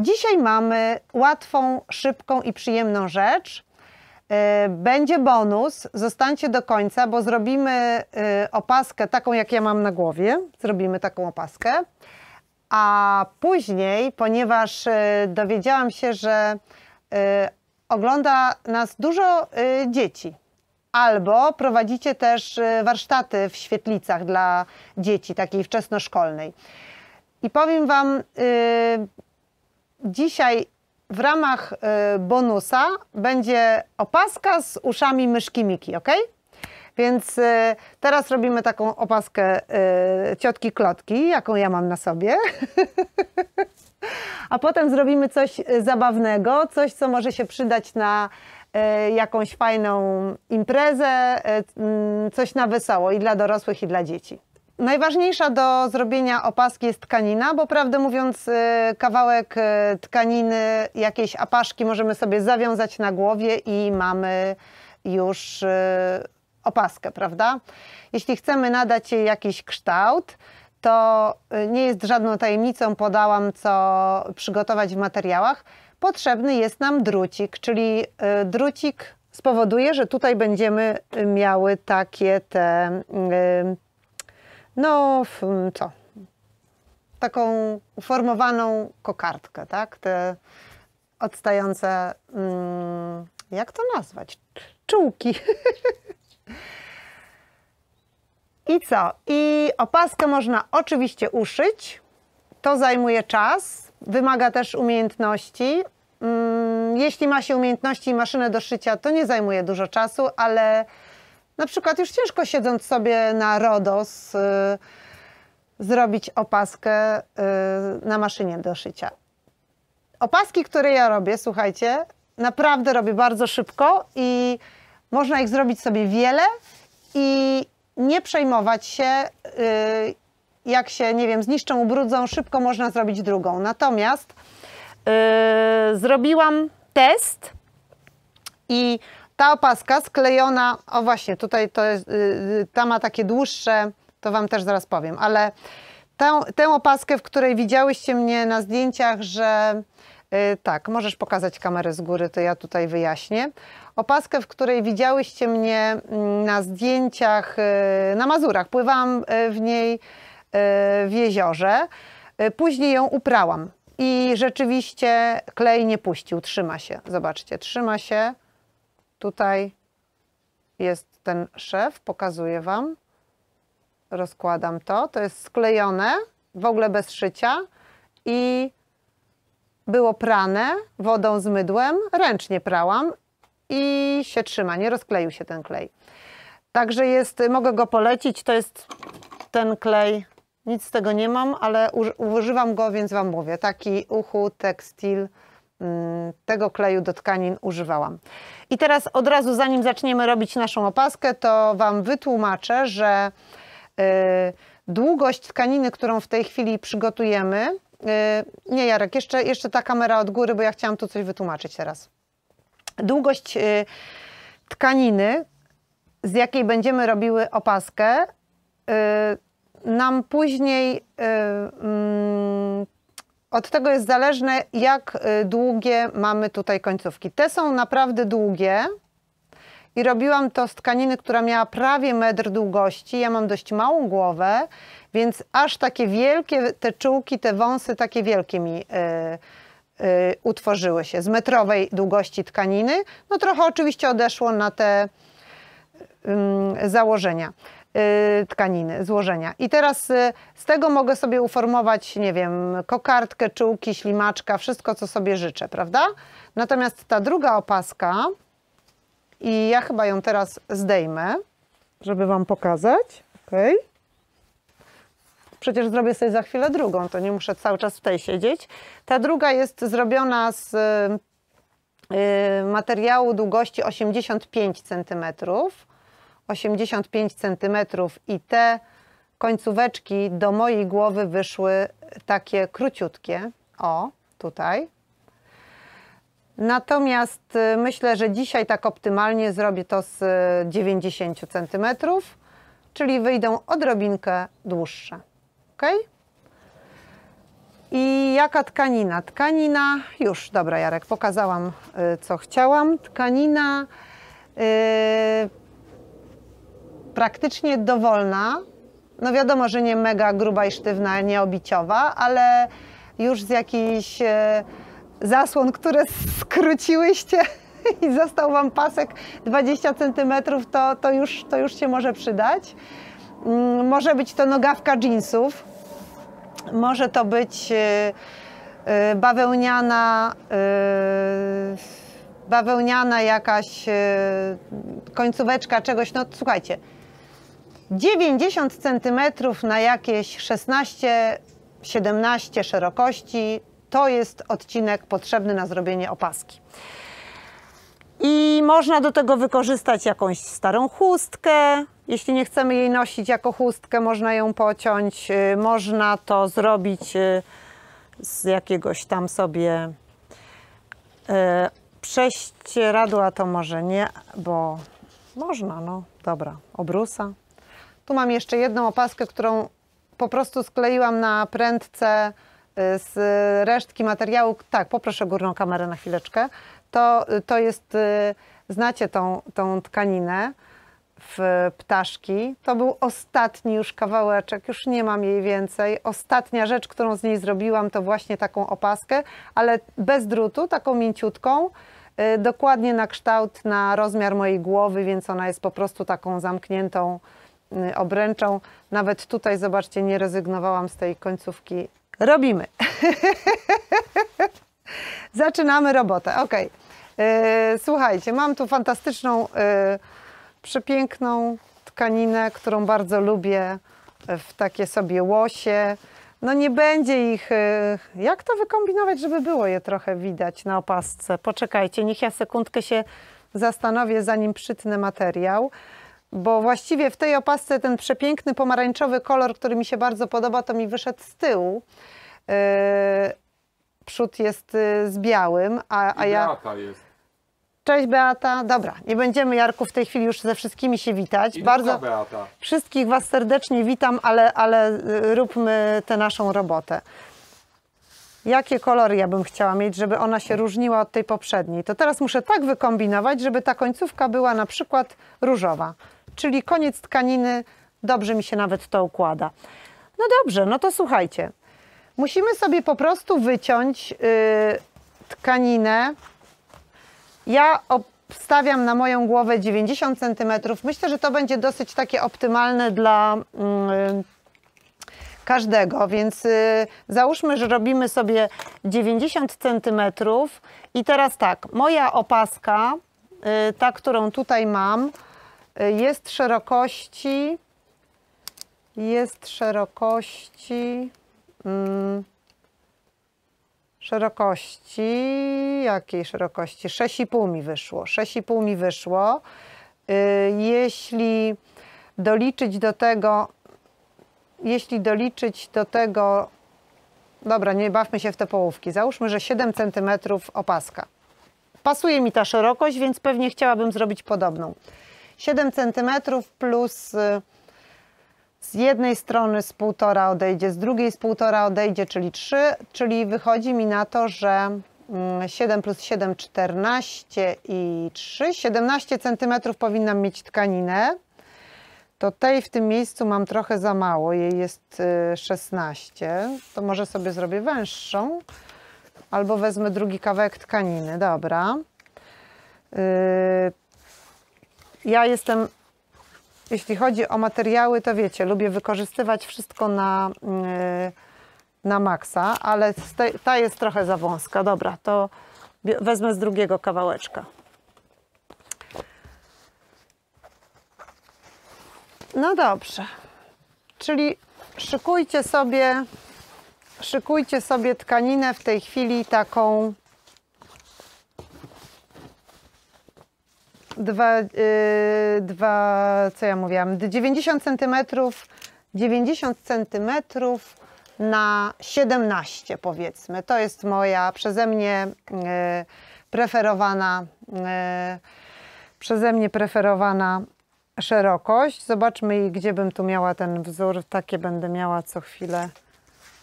Dzisiaj mamy łatwą, szybką i przyjemną rzecz. Y, będzie bonus, zostańcie do końca, bo zrobimy y, opaskę taką, jak ja mam na głowie. Zrobimy taką opaskę. A później, ponieważ y, dowiedziałam się, że ogląda nas dużo dzieci, albo prowadzicie też warsztaty w świetlicach dla dzieci, takiej wczesnoszkolnej. I powiem Wam, dzisiaj w ramach y, bonusa będzie opaska z uszami myszki Miki, ok? Więc y, teraz robimy taką opaskę y, ciotki Klotki, jaką ja mam na sobie. A potem zrobimy coś zabawnego, coś, co może się przydać na jakąś fajną imprezę, mm, coś na wesoło i dla dorosłych, i dla dzieci. Najważniejsza do zrobienia opaski jest tkanina, bo prawdę mówiąc y, kawałek y, tkaniny, jakiejś apaszki możemy sobie zawiązać na głowie i mamy już y, opaskę, prawda? Jeśli chcemy nadać jej jakiś kształt, to nie jest żadną tajemnicą, podałam co przygotować w materiałach. Potrzebny jest nam drucik, czyli drucik spowoduje, że tutaj będziemy miały takie te no mm, co, taką uformowaną kokardkę, tak? Te odstające, mm, jak to nazwać, czułki. I co? I opaskę można oczywiście uszyć. To zajmuje czas, wymaga też umiejętności. Mm, jeśli ma się umiejętności i maszynę do szycia, to nie zajmuje dużo czasu, ale na przykład już ciężko siedząc sobie na RODOS y, zrobić opaskę y, na maszynie do szycia. Opaski, które ja robię, słuchajcie, naprawdę robię bardzo szybko i można ich zrobić sobie wiele i nie przejmować się, y, jak się, nie wiem, zniszczą, ubrudzą, szybko można zrobić drugą. Natomiast y, zrobiłam test i ta opaska sklejona, o właśnie, tutaj to jest, y, y, ta ma takie dłuższe, to Wam też zaraz powiem, ale tę, tę opaskę, w której widziałyście mnie na zdjęciach, że y, tak, możesz pokazać kamerę z góry, to ja tutaj wyjaśnię. Opaskę, w której widziałyście mnie mm, na zdjęciach na Mazurach. Pływałam w niej w jeziorze. Później ją uprałam i rzeczywiście klej nie puścił, trzyma się. Zobaczcie, trzyma się. Tutaj jest ten szef, pokazuję Wam. Rozkładam to. To jest sklejone, w ogóle bez szycia i było prane wodą z mydłem, ręcznie prałam i się trzyma, nie rozkleił się ten klej. Także jest, mogę go polecić, to jest ten klej, nic z tego nie mam, ale używam go, więc Wam mówię. Taki uchu, tekstil, Y, tego kleju do tkanin używałam. I teraz od razu, zanim zaczniemy robić naszą opaskę, to Wam wytłumaczę, że y, długość tkaniny, którą w tej chwili przygotujemy, y, nie Jarek, jeszcze, jeszcze ta kamera od góry, bo ja chciałam tu coś wytłumaczyć teraz. Długość tkaniny, z jakiej będziemy robiły opaskę, nam później mm, od tego jest zależne, jak y, długie mamy tutaj końcówki. Te są naprawdę długie i robiłam to z tkaniny, która miała prawie metr długości. Ja mam dość małą głowę, więc aż takie wielkie te czułki, te wąsy takie wielkie mi y, y, utworzyły się z metrowej długości tkaniny. No trochę oczywiście odeszło na te założenia. Y, tkaniny, złożenia. I teraz y, z tego mogę sobie uformować, nie wiem, kokardkę, czułki, ślimaczka, wszystko co sobie życzę, prawda? Natomiast ta druga opaska, i ja chyba ją teraz zdejmę, żeby Wam pokazać, ok Przecież zrobię sobie za chwilę drugą, to nie muszę cały czas w tej siedzieć. Ta druga jest zrobiona z y, materiału długości 85 cm. 85 cm i te końcóweczki do mojej głowy wyszły takie króciutkie. O, tutaj. Natomiast y, myślę, że dzisiaj tak optymalnie zrobię to z 90 y, cm, czyli wyjdą odrobinkę dłuższe. Ok? I jaka tkanina? Tkanina, już, dobra Jarek, pokazałam y, co chciałam. Tkanina yy, praktycznie dowolna. No wiadomo, że nie mega gruba i sztywna, nie obiciowa, ale już z jakichś e, zasłon, które skróciłyście i został Wam pasek 20 cm, to, to, już, to już się może przydać. Mm, może być to nogawka jeansów, może to być e, e, bawełniana, bawełniana jakaś końcóweczka czegoś. No słuchajcie, 90 cm na jakieś 16, 17 szerokości to jest odcinek potrzebny na zrobienie opaski. I można do tego wykorzystać jakąś starą chustkę. Jeśli nie chcemy jej nosić jako chustkę, można ją pociąć. Y, można to zrobić y, z jakiegoś tam sobie y, prześcieradła, to może nie, bo można, no dobra, obrusa. Tu mam jeszcze jedną opaskę, którą po prostu skleiłam na prędce y, z resztki materiału. Tak, poproszę górną kamerę na chwileczkę. To, y, to jest, y, znacie tą, tą tkaninę w ptaszki. To był ostatni już kawałeczek, już nie mam jej więcej. Ostatnia rzecz, którą z niej zrobiłam, to właśnie taką opaskę, ale bez drutu, taką mięciutką, dokładnie na kształt, na rozmiar mojej głowy, więc ona jest po prostu taką zamkniętą Y, obręczą. Nawet tutaj, zobaczcie, nie rezygnowałam z tej końcówki. Robimy. Zaczynamy robotę. Ok. Słuchajcie, mam tu fantastyczną, y, przepiękną tkaninę, którą bardzo lubię w takie sobie łosie. No nie będzie ich, y, jak to wykombinować, żeby było je trochę widać na opasce? Poczekajcie, niech ja sekundkę się zastanowię, zanim przytnę materiał bo właściwie w tej opasce ten przepiękny pomarańczowy kolor, który mi się bardzo podoba, to mi wyszedł z tyłu. Yy, przód jest e, z białym, a, a ja... Beata jest. Cześć Beata. Dobra, nie będziemy Jarku w tej chwili już ze wszystkimi się witać. I Bardzo Beata. wszystkich Was serdecznie witam, ale, ale e, róbmy tę naszą robotę. Jakie kolory ja bym chciała mieć, żeby ona się różniła od tej poprzedniej? To teraz muszę tak wykombinować, żeby ta końcówka była na przykład różowa czyli koniec tkaniny, dobrze mi się nawet to układa. No dobrze, no to słuchajcie. Musimy sobie po prostu wyciąć yy, tkaninę. Ja obstawiam na moją głowę 90 cm. Myślę, że to będzie dosyć takie optymalne dla yy, każdego, więc yy, załóżmy, że robimy sobie 90 cm. I teraz tak, moja opaska, y, ta, którą tutaj mam, jest szerokości, jest szerokości, mm, szerokości, jakiej szerokości? 6,5 mi wyszło, 6,5 mi wyszło. Y, jeśli doliczyć do tego, jeśli doliczyć do tego, dobra, nie bawmy się w te połówki, załóżmy, że 7 cm opaska. Pasuje mi ta szerokość, więc pewnie chciałabym zrobić podobną. 7 cm plus y, z jednej strony z półtora odejdzie, z drugiej z półtora odejdzie, czyli 3, czyli wychodzi mi na to, że 7 mm, plus 7, 14 i 3, 17 cm powinnam mieć tkaninę. To tej w tym miejscu mam trochę za mało, jej jest 16, y, to może sobie zrobię węższą albo wezmę drugi kawałek tkaniny, dobra. Yy, ja jestem, jeśli chodzi o materiały, to wiecie, lubię wykorzystywać wszystko na, y, na maksa, ale ta jest trochę za wąska. Dobra, to wezmę z drugiego kawałeczka. No dobrze, czyli szykujcie sobie, szykujcie sobie tkaninę w tej chwili taką dwa, yy, dwa co ja mówiłam, 90 centymetrów, 90 centymetrów na 17 powiedzmy. To jest moja przeze mnie yy, preferowana, yy, przeze mnie preferowana szerokość. Zobaczmy, gdzie bym tu miała ten wzór. Takie będę miała co chwilę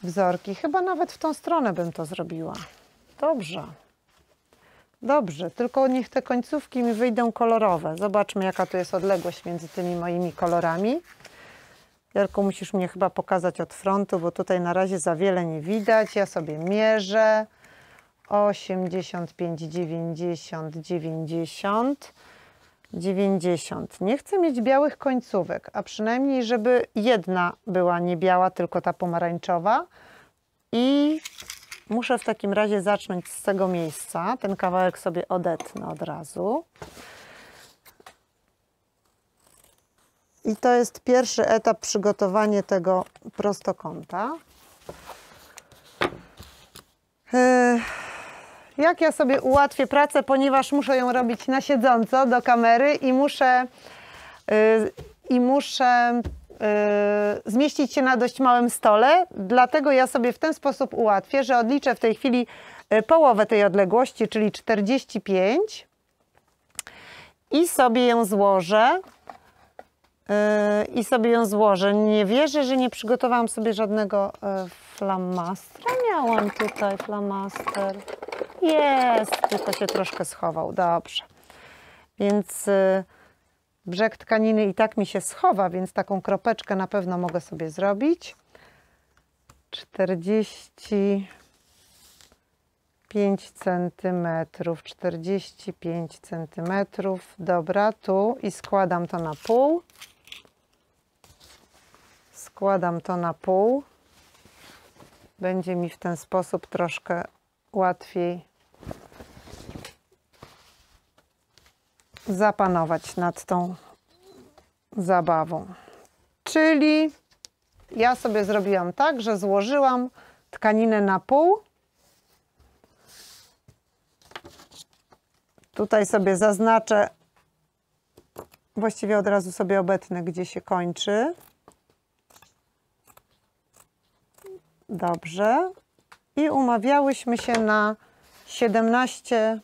wzorki. Chyba nawet w tą stronę bym to zrobiła. Dobrze. Dobrze, tylko niech te końcówki mi wyjdą kolorowe. Zobaczmy, jaka tu jest odległość między tymi moimi kolorami. Jarku, musisz mnie chyba pokazać od frontu, bo tutaj na razie za wiele nie widać. Ja sobie mierzę. 85, 90, 90, 90. Nie chcę mieć białych końcówek, a przynajmniej, żeby jedna była nie biała, tylko ta pomarańczowa. I Muszę w takim razie zacząć z tego miejsca. Ten kawałek sobie odetnę od razu. I to jest pierwszy etap przygotowanie tego prostokąta. Jak ja sobie ułatwię pracę, ponieważ muszę ją robić na siedząco do kamery i muszę, y, i muszę E, zmieścić się na dość małym stole, dlatego ja sobie w ten sposób ułatwię, że odliczę w tej chwili e, połowę tej odległości, czyli 45 i sobie ją złożę e, i sobie ją złożę. Nie wierzę, że nie przygotowałam sobie żadnego flamastra. Miałam tutaj flamaster. Jest, tylko się troszkę schował. Dobrze. Więc Brzeg tkaniny i tak mi się schowa, więc taką kropeczkę na pewno mogę sobie zrobić. 45 cm, 45 cm. Dobra, tu i składam to na pół. Składam to na pół. Będzie mi w ten sposób troszkę łatwiej zapanować nad tą zabawą. Czyli ja sobie zrobiłam tak, że złożyłam tkaninę na pół. Tutaj sobie zaznaczę, właściwie od razu sobie obetnę, gdzie się kończy. Dobrze. I umawiałyśmy się na 17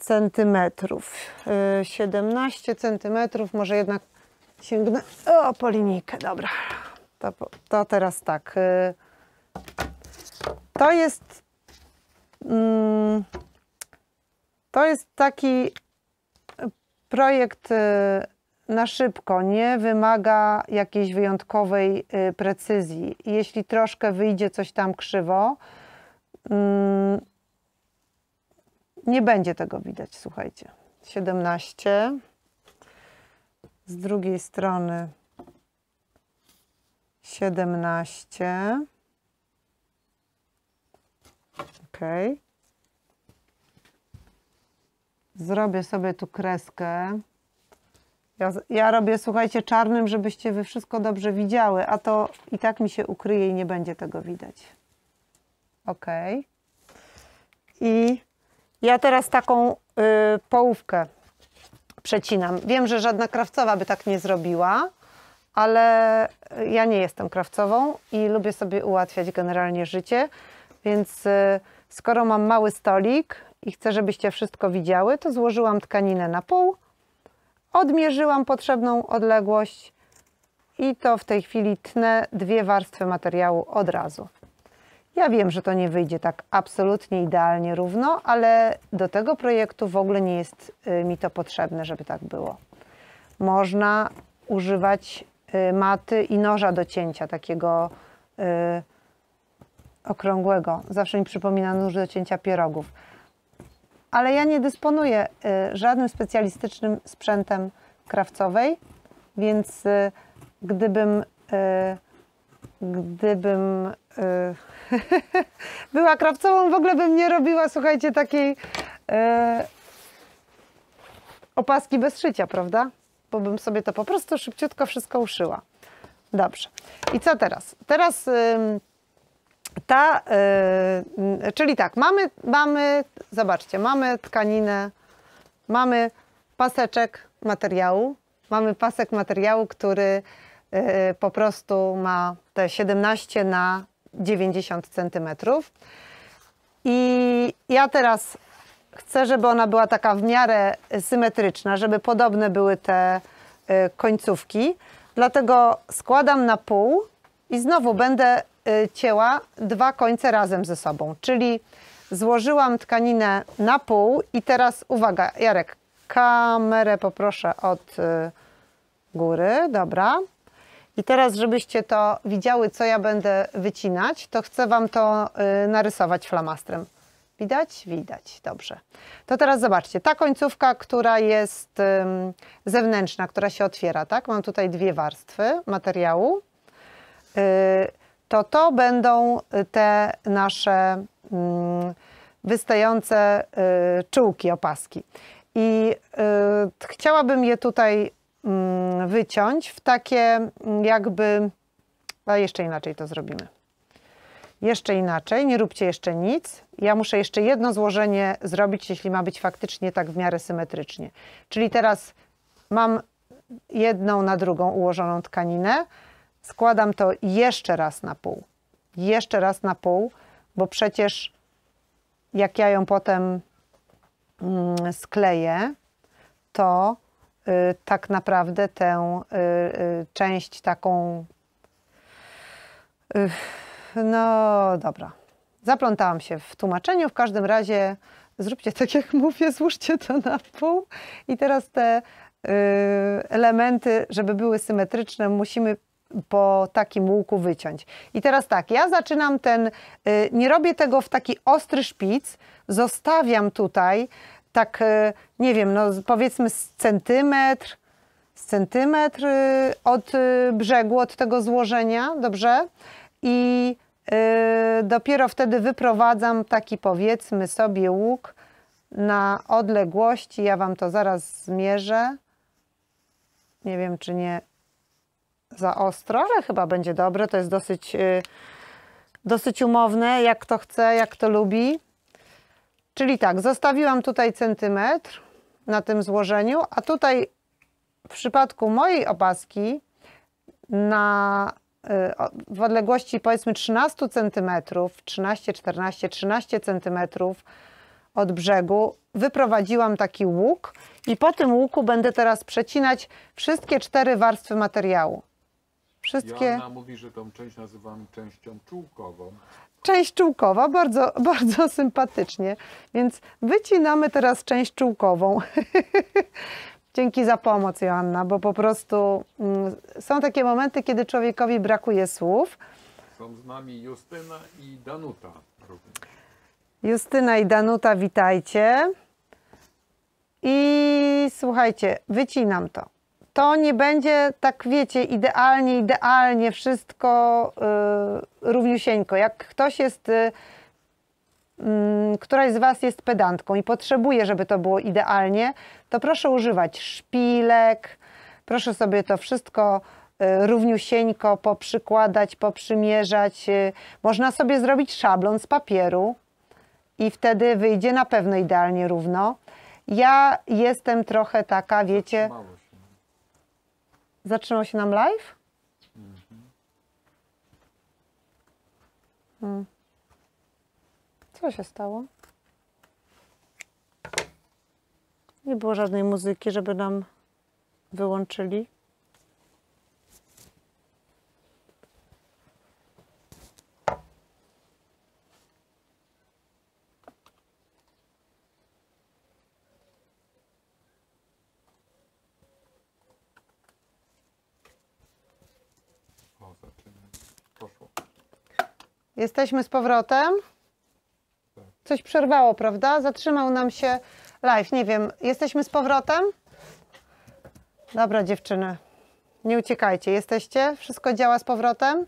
centymetrów. 17 y, centymetrów, może jednak sięgnę o po linijkę, dobra. To, to teraz tak. Y, to jest mm, to jest taki projekt y, na szybko, nie wymaga jakiejś wyjątkowej precyzji. Jeśli troszkę wyjdzie coś tam krzywo, mm, nie będzie tego widać, słuchajcie. 17. Z drugiej strony 17. Ok. Zrobię sobie tu kreskę. Ja, ja, robię, słuchajcie, czarnym, żebyście wy wszystko dobrze widziały, a to i tak mi się ukryje i nie będzie tego widać. Ok. I ja teraz taką y, połówkę przecinam. Wiem, że żadna krawcowa by tak nie zrobiła, ale ja nie jestem krawcową i lubię sobie ułatwiać generalnie życie, więc y, skoro mam mały stolik i chcę, żebyście wszystko widziały, to złożyłam tkaninę na pół, odmierzyłam potrzebną odległość i to w tej chwili tnę dwie warstwy materiału od razu. Ja wiem, że to nie wyjdzie tak absolutnie idealnie równo, ale do tego projektu w ogóle nie jest y, mi to potrzebne, żeby tak było. Można używać y, maty i noża do cięcia takiego y, okrągłego. Zawsze mi przypomina nóż do cięcia pierogów. Ale ja nie dysponuję y, żadnym specjalistycznym sprzętem krawcowej, więc y, gdybym y, gdybym y, była krawcową, w ogóle bym nie robiła, słuchajcie, takiej y, opaski bez szycia, prawda? Bo bym sobie to po prostu szybciutko wszystko uszyła. Dobrze. I co teraz? Teraz ta, y, czyli tak, mamy, mamy, zobaczcie, mamy tkaninę, mamy paseczek materiału, mamy pasek materiału, który Y, po prostu ma te 17 na 90 centymetrów. I ja teraz chcę, żeby ona była taka w miarę symetryczna, żeby podobne były te y, końcówki. Dlatego składam na pół i znowu będę y, cięła dwa końce razem ze sobą. Czyli złożyłam tkaninę na pół i teraz uwaga, Jarek, kamerę poproszę od góry, dobra. I teraz, żebyście to widziały, co ja będę wycinać, to chcę Wam to y, narysować flamastrem. Widać? Widać. Dobrze. To teraz zobaczcie. Ta końcówka, która jest zewnętrzna, która się otwiera, tak? Mam tutaj dwie warstwy materiału. Y, to to będą y, te nasze wystające czułki, opaski. I chciałabym je tutaj Mm, wyciąć w takie mm, jakby, a jeszcze inaczej to zrobimy. Jeszcze inaczej, nie róbcie jeszcze nic. Ja muszę jeszcze jedno złożenie zrobić, jeśli ma być faktycznie tak w miarę symetrycznie. Czyli teraz mam jedną na drugą ułożoną tkaninę, składam to jeszcze raz na pół. Jeszcze raz na pół, bo przecież jak ja ją potem mm, skleję, to Y, tak naprawdę tę y, y, część taką. No dobra, zaplątałam się w tłumaczeniu. W każdym razie zróbcie tak, jak mówię, złóżcie to na pół. I teraz te elementy, żeby były symetryczne, musimy po takim łuku wyciąć. I teraz tak, ja zaczynam ten, nie robię tego w taki ostry szpic, zostawiam tutaj tak, e, nie wiem, no powiedzmy z centymetr, z centymetr e, od e, brzegu, od tego złożenia, dobrze? I dopiero wtedy wyprowadzam taki powiedzmy sobie łuk na odległości, ja Wam to zaraz zmierzę, nie wiem czy nie za ostro, ale chyba będzie dobre, to jest dosyć, dosyć umowne, jak to chce, jak to lubi. Czyli tak, zostawiłam tutaj centymetr na tym złożeniu, a tutaj w przypadku mojej opaski na y, w odległości powiedzmy 13 cm, 13, 14, 13 cm od brzegu wyprowadziłam taki łuk i po tym łuku będę teraz przecinać wszystkie cztery warstwy materiału. Wszystkie... Joanna mówi, że tą część nazywam częścią czułkową część czółkowa, bardzo, bardzo sympatycznie. Więc wycinamy teraz część czółkową. Dzięki za pomoc, Joanna, bo po prostu mm, są takie momenty, kiedy człowiekowi brakuje słów. Są z nami Justyna i Danuta. Justyna i Danuta, witajcie. I słuchajcie, wycinam to to nie będzie tak, wiecie, idealnie, idealnie wszystko y, równiusieńko. Jak ktoś jest, y, y, któraś z Was jest pedantką i potrzebuje, żeby to było idealnie, to proszę używać szpilek, proszę sobie to wszystko y, równiusieńko poprzykładać, poprzymierzać. Y, można sobie zrobić szablon z papieru i wtedy wyjdzie na pewno idealnie równo. Ja jestem trochę taka, wiecie, Zatrzymał się nam live? Hmm. Co się stało? Nie było żadnej muzyki, żeby nam wyłączyli. Jesteśmy z powrotem. Coś przerwało, prawda? Zatrzymał nam się live. Nie wiem, jesteśmy z powrotem? Dobra, dziewczyny, nie uciekajcie. Jesteście? Wszystko działa z powrotem?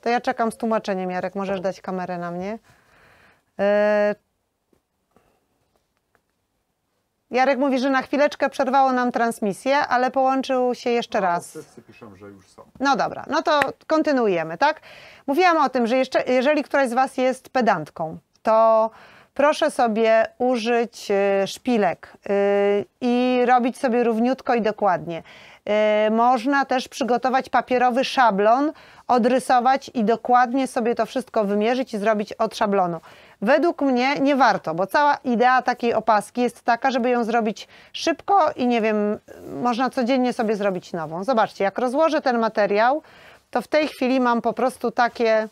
To ja czekam z tłumaczeniem, Jarek. Możesz dać kamerę na mnie. Yy, Jarek mówi, że na chwileczkę przerwało nam transmisję, ale połączył się jeszcze no, raz. Wszyscy piszą, że już są. No dobra, no to kontynuujemy, tak? Mówiłam o tym, że jeszcze, jeżeli któraś z Was jest pedantką, to proszę sobie użyć y, szpilek y, i robić sobie równiutko i dokładnie. Y, można też przygotować papierowy szablon, odrysować i dokładnie sobie to wszystko wymierzyć i zrobić od szablonu. Według mnie nie warto, bo cała idea takiej opaski jest taka, żeby ją zrobić szybko i nie wiem, można codziennie sobie zrobić nową. Zobaczcie, jak rozłożę ten materiał, to w tej chwili mam po prostu takie,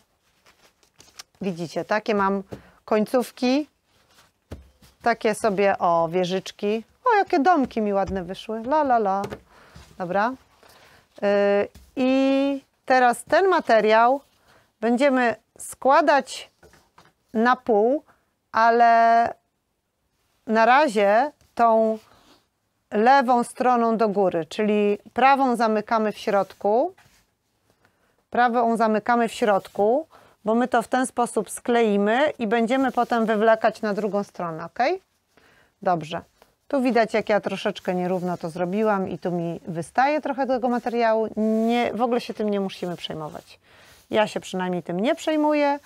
widzicie, takie mam końcówki, takie sobie, o, wieżyczki. O, jakie domki mi ładne wyszły, la, la, la. Dobra. Yy, I teraz ten materiał będziemy składać na pół, ale na razie tą lewą stroną do góry, czyli prawą zamykamy w środku, prawą zamykamy w środku, bo my to w ten sposób skleimy i będziemy potem wywlekać na drugą stronę, ok? Dobrze. Tu widać, jak ja troszeczkę nierówno to zrobiłam i tu mi wystaje trochę tego materiału. Nie, w ogóle się tym nie musimy przejmować. Ja się przynajmniej tym nie przejmuję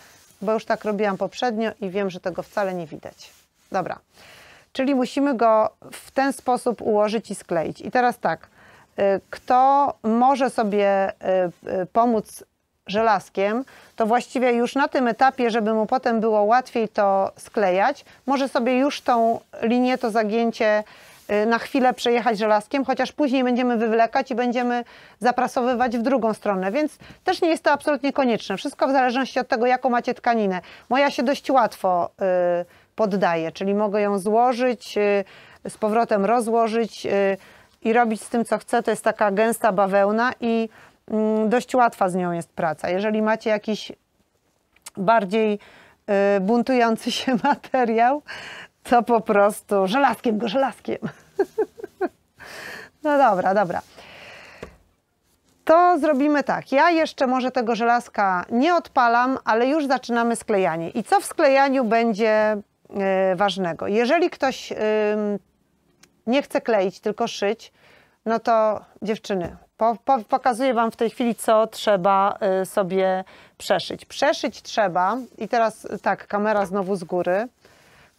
bo już tak robiłam poprzednio i wiem, że tego wcale nie widać. Dobra, czyli musimy go w ten sposób ułożyć i skleić. I teraz tak, y, kto może sobie y, y, pomóc żelazkiem, to właściwie już na tym etapie, żeby mu potem było łatwiej to sklejać, może sobie już tą linię, to zagięcie Y, na chwilę przejechać żelazkiem, chociaż później będziemy wywlekać i będziemy zaprasowywać w drugą stronę, więc też nie jest to absolutnie konieczne. Wszystko w zależności od tego, jaką macie tkaninę. Moja się dość łatwo y, poddaje, czyli mogę ją złożyć, y, z powrotem rozłożyć i robić z tym, co chcę. To jest taka gęsta bawełna i mm, dość łatwa z nią jest praca. Jeżeli macie jakiś bardziej buntujący się materiał, to po prostu żelazkiem go żelazkiem. No dobra, dobra. To zrobimy tak. Ja jeszcze może tego żelazka nie odpalam, ale już zaczynamy sklejanie. I co w sklejaniu będzie y, ważnego? Jeżeli ktoś y, nie chce kleić, tylko szyć, no to dziewczyny, po, po, pokazuję Wam w tej chwili, co trzeba y, sobie przeszyć. Przeszyć trzeba, i teraz tak, kamera znowu z góry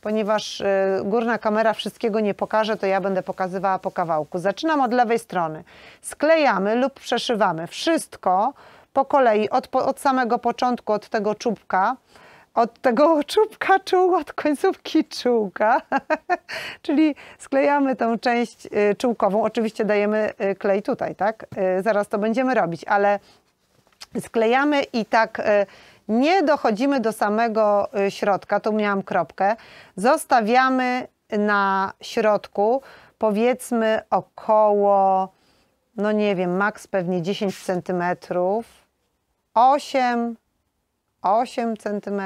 ponieważ e, górna kamera wszystkiego nie pokaże, to ja będę pokazywała po kawałku. Zaczynam od lewej strony. Sklejamy lub przeszywamy wszystko po kolei, od, od samego początku, od tego czubka, od tego czubka czuł, od końcówki czułka, czyli sklejamy tą część e, czułkową. Oczywiście dajemy e, klej tutaj, tak? Zaraz to będziemy robić, ale sklejamy i tak nie dochodzimy do samego y, środka, tu miałam kropkę, zostawiamy na środku powiedzmy około, no nie wiem, maks pewnie 10 cm, 8, 8 cm.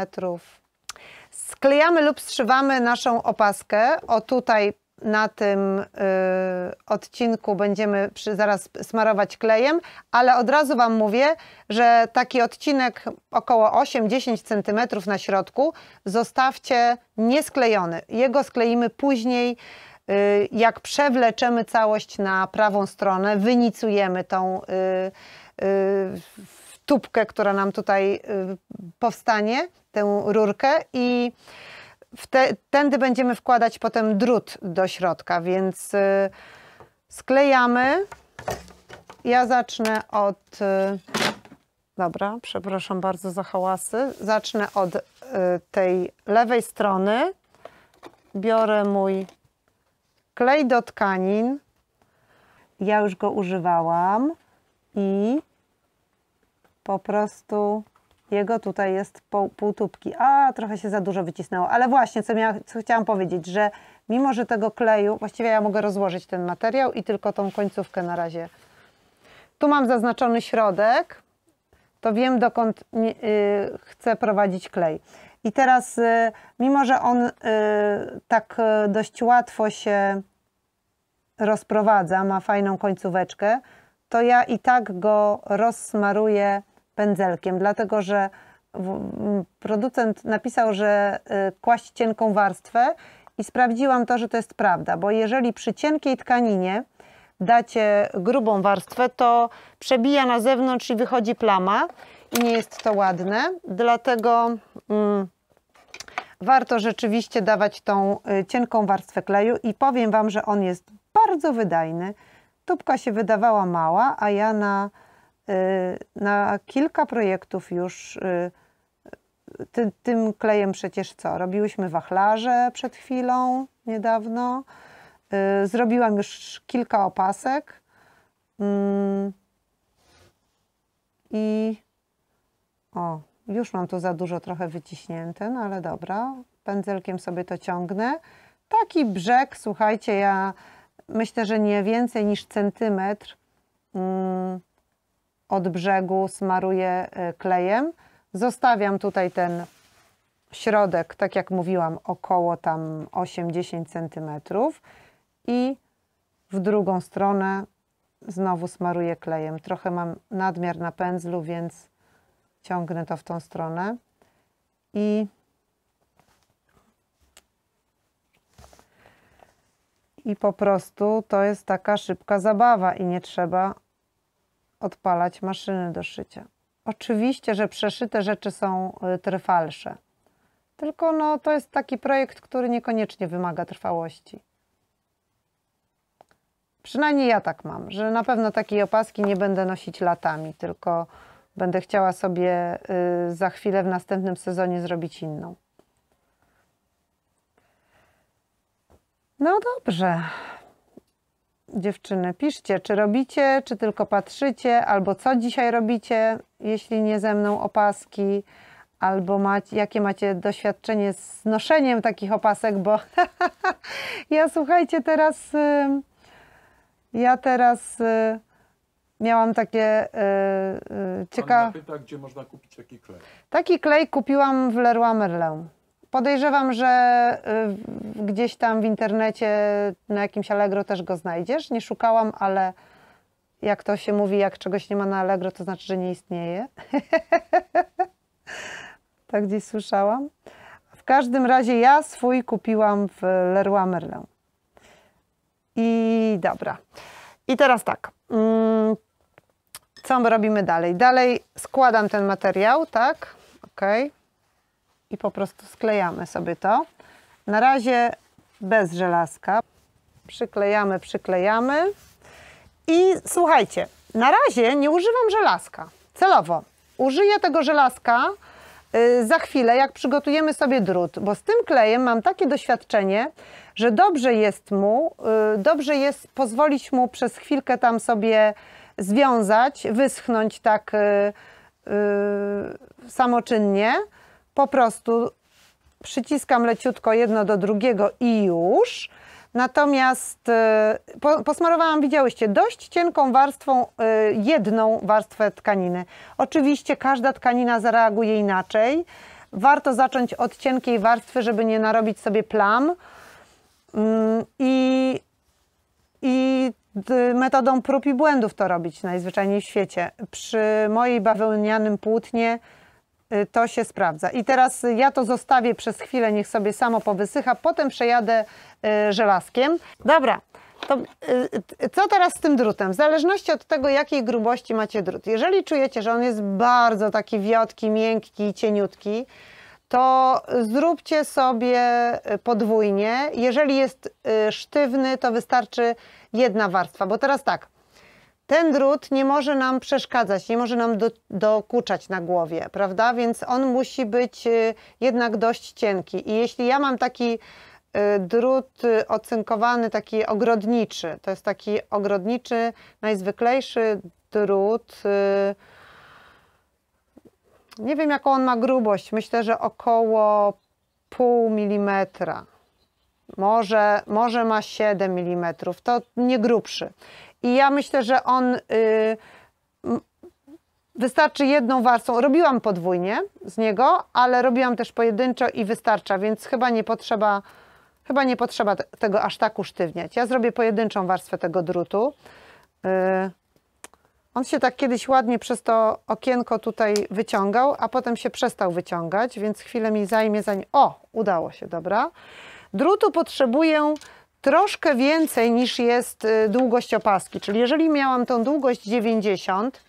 Sklejamy lub strzywamy naszą opaskę, o tutaj na tym y, odcinku będziemy przy, zaraz smarować klejem, ale od razu Wam mówię, że taki odcinek około 8-10 cm na środku zostawcie niesklejony. Jego skleimy później, y, jak przewleczemy całość na prawą stronę, wynicujemy tą y, y tubkę, która nam tutaj y, powstanie, tę rurkę i te, tędy będziemy wkładać potem drut do środka, więc y, sklejamy. Ja zacznę od... Y, dobra, przepraszam bardzo za hałasy. Zacznę od y, tej lewej strony. Biorę mój klej do tkanin. Ja już go używałam i po prostu jego tutaj jest pół, A, trochę się za dużo wycisnęło. Ale właśnie, co, miała, co chciałam powiedzieć, że mimo, że tego kleju, właściwie ja mogę rozłożyć ten materiał i tylko tą końcówkę na razie. Tu mam zaznaczony środek, to wiem dokąd nie, y, chcę prowadzić klej. I teraz, y, mimo że on y, tak dość łatwo się rozprowadza, ma fajną końcóweczkę, to ja i tak go rozsmaruję pędzelkiem, dlatego że producent napisał, że y, kłaść cienką warstwę i sprawdziłam to, że to jest prawda, bo jeżeli przy cienkiej tkaninie dacie grubą warstwę, to przebija na zewnątrz i wychodzi plama i nie jest to ładne, dlatego mm, warto rzeczywiście dawać tą y, cienką warstwę kleju i powiem Wam, że on jest bardzo wydajny. Tubka się wydawała mała, a ja na Y, na kilka projektów już y, ty, tym klejem przecież co? Robiłyśmy wachlarze przed chwilą, niedawno. Y, zrobiłam już kilka opasek. Mm. I o, już mam tu za dużo trochę wyciśnięte, no ale dobra, pędzelkiem sobie to ciągnę. Taki brzeg, słuchajcie, ja myślę, że nie więcej niż centymetr. Mm od brzegu smaruję e, klejem. Zostawiam tutaj ten środek, tak jak mówiłam, około tam 8-10 cm i w drugą stronę znowu smaruję klejem. Trochę mam nadmiar na pędzlu, więc ciągnę to w tą stronę i i po prostu to jest taka szybka zabawa i nie trzeba odpalać maszyny do szycia. Oczywiście, że przeszyte rzeczy są y, trwalsze. Tylko no, to jest taki projekt, który niekoniecznie wymaga trwałości. Przynajmniej ja tak mam, że na pewno takiej opaski nie będę nosić latami, tylko będę chciała sobie y, za chwilę w następnym sezonie zrobić inną. No dobrze, Dziewczyny, piszcie, czy robicie, czy tylko patrzycie, albo co dzisiaj robicie, jeśli nie ze mną opaski, albo macie, jakie macie doświadczenie z noszeniem takich opasek, bo ja słuchajcie, teraz y, ja teraz y, miałam takie y, ciekawe. Pyta, gdzie można kupić taki klej. Taki klej kupiłam w Leroy Merlin. Podejrzewam, że y, gdzieś tam w internecie na jakimś Allegro też go znajdziesz. Nie szukałam, ale jak to się mówi, jak czegoś nie ma na Allegro, to znaczy, że nie istnieje. tak gdzieś słyszałam. W każdym razie ja swój kupiłam w Leroy Merlin. I dobra. I teraz tak. Mm, co my robimy dalej? Dalej składam ten materiał, tak? Okej. Okay i po prostu sklejamy sobie to. Na razie bez żelazka. Przyklejamy, przyklejamy. I słuchajcie, na razie nie używam żelazka, celowo. Użyję tego żelazka y, za chwilę, jak przygotujemy sobie drut, bo z tym klejem mam takie doświadczenie, że dobrze jest mu, y, dobrze jest pozwolić mu przez chwilkę tam sobie związać, wyschnąć tak y, samoczynnie, po prostu przyciskam leciutko jedno do drugiego i już. Natomiast y, po, posmarowałam, widziałyście, dość cienką warstwą, y, jedną warstwę tkaniny. Oczywiście każda tkanina zareaguje inaczej. Warto zacząć od cienkiej warstwy, żeby nie narobić sobie plam. Mm, I, i y, metodą prób i błędów to robić najzwyczajniej w świecie. Przy mojej bawełnianym płótnie Y, to się sprawdza. I teraz ja to zostawię przez chwilę, niech sobie samo powysycha, potem przejadę y, żelazkiem. Dobra, to y, co teraz z tym drutem? W zależności od tego, jakiej grubości macie drut. Jeżeli czujecie, że on jest bardzo taki wiotki, miękki, cieniutki, to zróbcie sobie podwójnie. Jeżeli jest sztywny, to wystarczy jedna warstwa, bo teraz tak, ten drut nie może nam przeszkadzać, nie może nam do, dokuczać na głowie, prawda? Więc on musi być y, jednak dość cienki. I jeśli ja mam taki y, drut y, ocynkowany, taki ogrodniczy, to jest taki ogrodniczy, najzwyklejszy drut. Nie wiem, jaką on ma grubość. Myślę, że około pół milimetra. Może, może ma 7 mm, to nie grubszy. I ja myślę, że on y, wystarczy jedną warstwą. Robiłam podwójnie z niego, ale robiłam też pojedynczo i wystarcza, więc chyba nie potrzeba, chyba nie potrzeba tego aż tak usztywniać. Ja zrobię pojedynczą warstwę tego drutu. Y, on się tak kiedyś ładnie przez to okienko tutaj wyciągał, a potem się przestał wyciągać, więc chwilę mi zajmie zanim... O, udało się, dobra. Drutu potrzebuję troszkę więcej niż jest y, długość opaski. Czyli jeżeli miałam tą długość 90,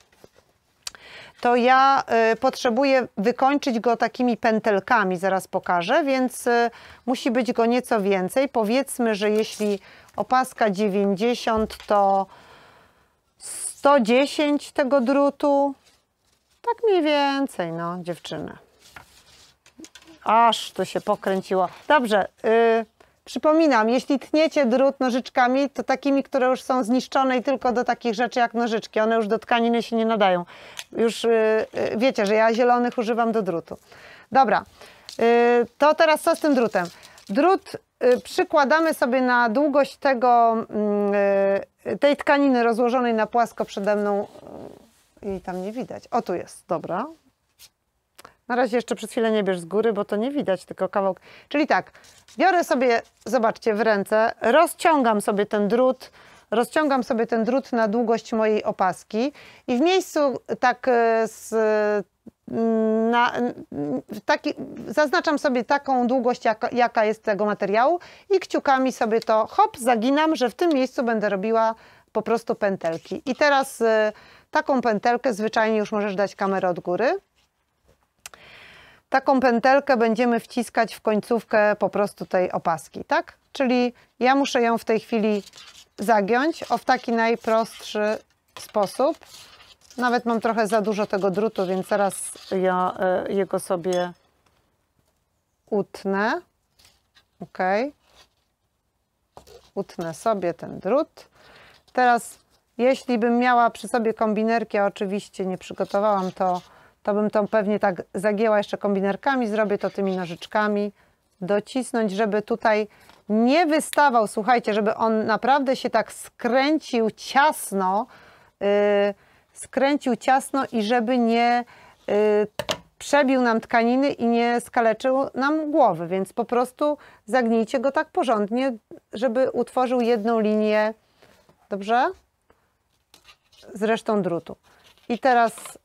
to ja y, potrzebuję wykończyć go takimi pętelkami, zaraz pokażę, więc y, musi być go nieco więcej. Powiedzmy, że jeśli opaska 90 to 110 tego drutu, tak mniej więcej, no dziewczyny. Aż to się pokręciło. Dobrze, yy, Przypominam, jeśli tniecie drut nożyczkami, to takimi, które już są zniszczone i tylko do takich rzeczy jak nożyczki. One już do tkaniny się nie nadają. Już yy, wiecie, że ja zielonych używam do drutu. Dobra, yy, to teraz co z tym drutem? Drut yy, przykładamy sobie na długość tego, mm, y, tej tkaniny rozłożonej na płasko przede mną. Jej tam nie widać. O, tu jest, dobra, na razie jeszcze przez chwilę nie bierz z góry, bo to nie widać, tylko kawałek. Czyli tak, biorę sobie, zobaczcie, w ręce, rozciągam sobie ten drut, rozciągam sobie ten drut na długość mojej opaski i w miejscu tak e, z, mm, na, taki, zaznaczam sobie taką długość, jaka, jaka jest tego materiału i kciukami sobie to hop, zaginam, że w tym miejscu będę robiła po prostu pętelki. I teraz e, taką pętelkę zwyczajnie już możesz dać kamerę od góry taką pętelkę będziemy wciskać w końcówkę po prostu tej opaski, tak? Czyli ja muszę ją w tej chwili zagiąć o w taki najprostszy sposób. Nawet mam trochę za dużo tego drutu, więc zaraz ja e, jego sobie utnę. Ok. Utnę sobie ten drut. Teraz, jeśli bym miała przy sobie kombinerkę, oczywiście nie przygotowałam to to bym tą pewnie tak zagięła jeszcze kombinerkami, zrobię to tymi nożyczkami, docisnąć, żeby tutaj nie wystawał, słuchajcie, żeby on naprawdę się tak skręcił ciasno, yy, skręcił ciasno i żeby nie yy, przebił nam tkaniny i nie skaleczył nam głowy, więc po prostu zagnijcie go tak porządnie, żeby utworzył jedną linię, dobrze? Z resztą drutu. I teraz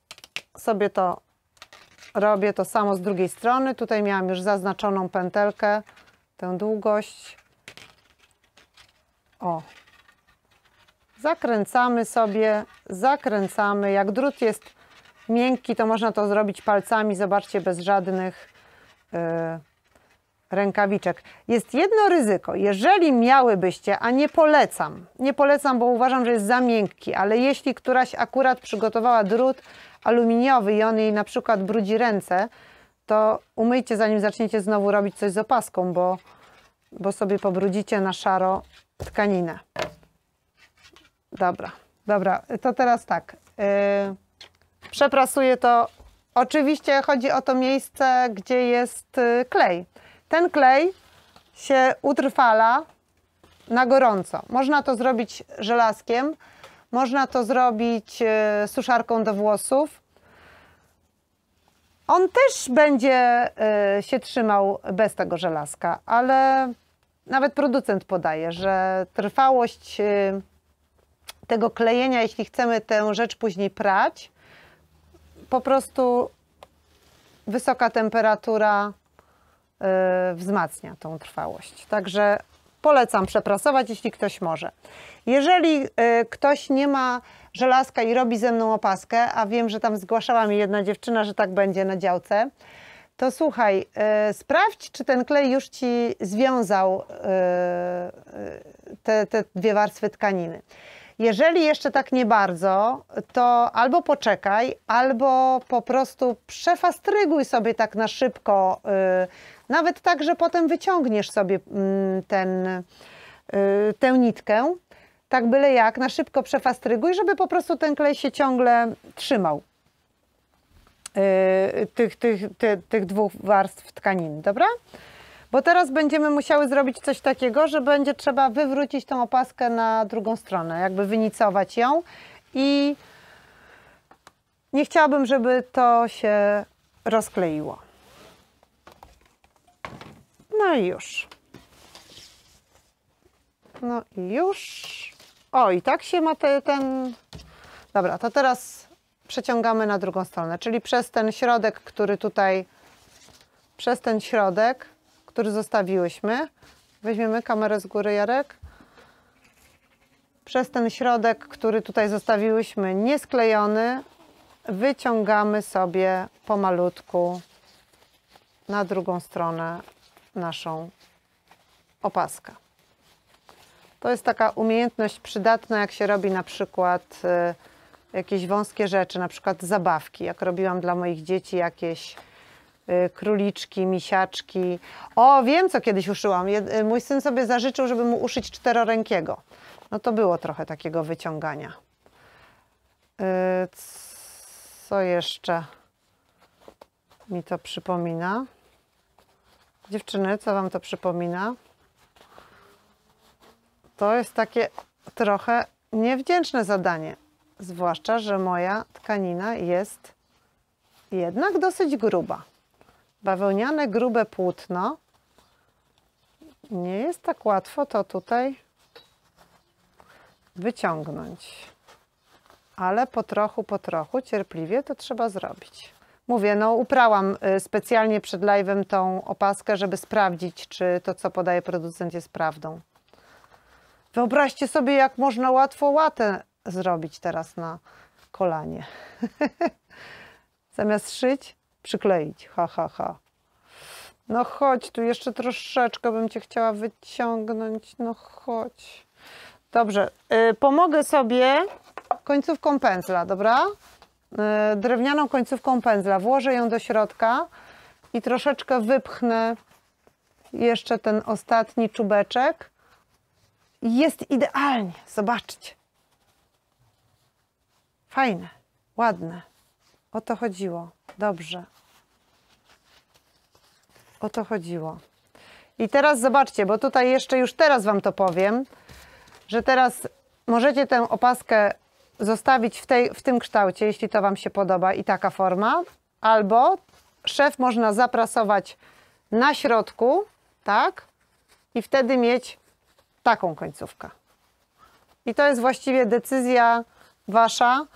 sobie to robię to samo z drugiej strony. Tutaj miałam już zaznaczoną pętelkę, tę długość. O. Zakręcamy sobie, zakręcamy. Jak drut jest miękki, to można to zrobić palcami, zobaczcie, bez żadnych yy, rękawiczek. Jest jedno ryzyko. Jeżeli miałybyście, a nie polecam, nie polecam, bo uważam, że jest za miękki, ale jeśli któraś akurat przygotowała drut, aluminiowy i on jej na przykład brudzi ręce, to umyjcie zanim zaczniecie znowu robić coś z opaską, bo, bo sobie pobrudzicie na szaro tkaninę. Dobra, dobra, to teraz tak. Yy, przeprasuję to. Oczywiście chodzi o to miejsce, gdzie jest y, klej. Ten klej się utrwala na gorąco. Można to zrobić żelazkiem, można to zrobić e, suszarką do włosów. On też będzie e, się trzymał bez tego żelazka, ale nawet producent podaje, że trwałość e, tego klejenia, jeśli chcemy tę rzecz później prać, po prostu wysoka temperatura wzmacnia tą trwałość. Także Polecam przeprasować, jeśli ktoś może. Jeżeli y, ktoś nie ma żelazka i robi ze mną opaskę, a wiem, że tam zgłaszała mi jedna dziewczyna, że tak będzie na działce, to słuchaj, y, sprawdź, czy ten klej już ci związał y, y te, te dwie warstwy tkaniny. Jeżeli jeszcze tak nie bardzo, to albo poczekaj, albo po prostu przefastryguj sobie tak na szybko y, nawet tak, że potem wyciągniesz sobie mm, ten, y, tę nitkę, tak byle jak, na szybko przefastryguj, żeby po prostu ten klej się ciągle trzymał. Y, tych, tych, tych, tych dwóch warstw tkaniny, dobra? Bo teraz będziemy musiały zrobić coś takiego, że będzie trzeba wywrócić tą opaskę na drugą stronę, jakby wynicować ją i nie chciałabym, żeby to się rozkleiło. No i już. No i już. O, i tak się ma te, ten... Dobra, to teraz przeciągamy na drugą stronę, czyli przez ten środek, który tutaj... Przez ten środek, który zostawiłyśmy. Weźmiemy kamerę z góry, Jarek. Przez ten środek, który tutaj zostawiłyśmy niesklejony, wyciągamy sobie pomalutku na drugą stronę naszą opaskę. To jest taka umiejętność przydatna, jak się robi na przykład y, jakieś wąskie rzeczy, na przykład zabawki, jak robiłam dla moich dzieci jakieś y, króliczki, misiaczki. O, wiem, co kiedyś uszyłam. Y, mój syn sobie zażyczył, żeby mu uszyć czterorękiego. No to było trochę takiego wyciągania. Co jeszcze mi to przypomina? Dziewczyny, co Wam to przypomina? To jest takie trochę niewdzięczne zadanie, zwłaszcza, że moja tkanina jest jednak dosyć gruba. Bawełniane grube płótno nie jest tak łatwo to tutaj wyciągnąć. Ale po trochu, po trochu, cierpliwie to trzeba zrobić mówię, no uprałam y, specjalnie przed live'em tą opaskę, żeby sprawdzić, czy to, co podaje producent jest prawdą. Wyobraźcie sobie, jak można łatwo łatę zrobić teraz na kolanie. Zamiast szyć, przykleić. Ha, ha, ha. No chodź, tu jeszcze troszeczkę bym Cię chciała wyciągnąć. No chodź. Dobrze, y, pomogę sobie końcówką pędzla, dobra? E, drewnianą końcówką pędzla. Włożę ją do środka i troszeczkę wypchnę jeszcze ten ostatni czubeczek. Jest idealnie, zobaczcie. Fajne, ładne. O to chodziło. Dobrze. O to chodziło. I teraz zobaczcie, bo tutaj jeszcze już teraz Wam to powiem, że teraz możecie tę opaskę zostawić w, tej, w tym kształcie, jeśli to Wam się podoba i taka forma, albo szef można zaprasować na środku, tak, i wtedy mieć taką końcówkę. I to jest właściwie decyzja Wasza,